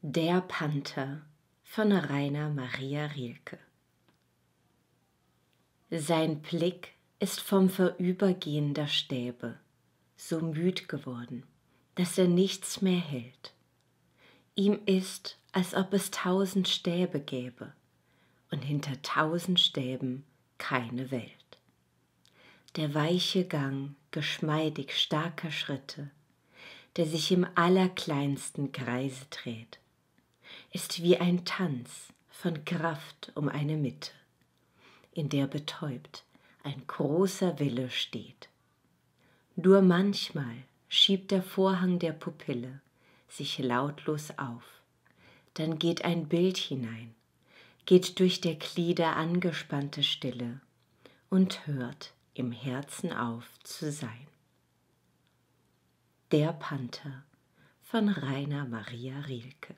Der Panther von Rainer Maria Rilke Sein Blick ist vom Verübergehen der Stäbe so müd geworden, dass er nichts mehr hält. Ihm ist, als ob es tausend Stäbe gäbe und hinter tausend Stäben keine Welt. Der weiche Gang geschmeidig starker Schritte, der sich im allerkleinsten Kreise dreht, ist wie ein Tanz von Kraft um eine Mitte, in der betäubt ein großer Wille steht. Nur manchmal schiebt der Vorhang der Pupille sich lautlos auf, dann geht ein Bild hinein, geht durch der Glieder angespannte Stille und hört im Herzen auf zu sein. Der Panther von Rainer Maria Rilke